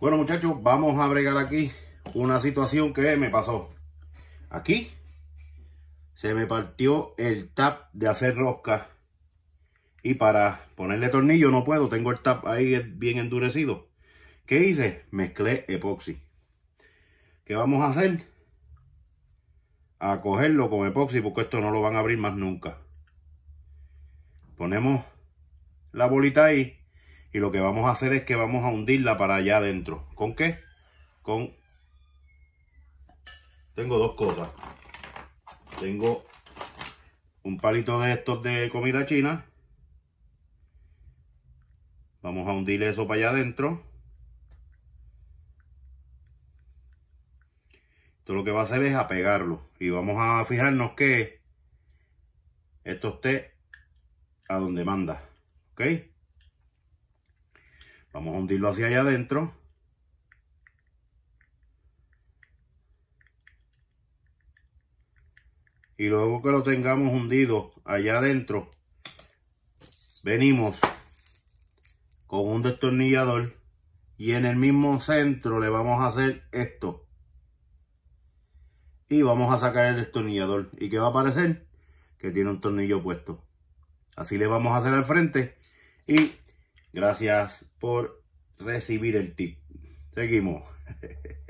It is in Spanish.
Bueno muchachos, vamos a bregar aquí una situación que me pasó. Aquí se me partió el tap de hacer rosca. Y para ponerle tornillo no puedo, tengo el tap ahí bien endurecido. ¿Qué hice? Mezclé epoxi. ¿Qué vamos a hacer? A cogerlo con epoxi porque esto no lo van a abrir más nunca. Ponemos la bolita ahí y lo que vamos a hacer es que vamos a hundirla para allá adentro. ¿Con qué? Con... Tengo dos cosas. Tengo un palito de estos de comida china. Vamos a hundir eso para allá adentro. Esto lo que va a hacer es apegarlo. Y vamos a fijarnos que esto esté a donde manda. ¿Ok? Vamos a hundirlo hacia allá adentro. Y luego que lo tengamos hundido allá adentro, venimos con un destornillador y en el mismo centro le vamos a hacer esto. Y vamos a sacar el destornillador. ¿Y qué va a aparecer? Que tiene un tornillo puesto. Así le vamos a hacer al frente y Gracias por recibir el tip. Seguimos.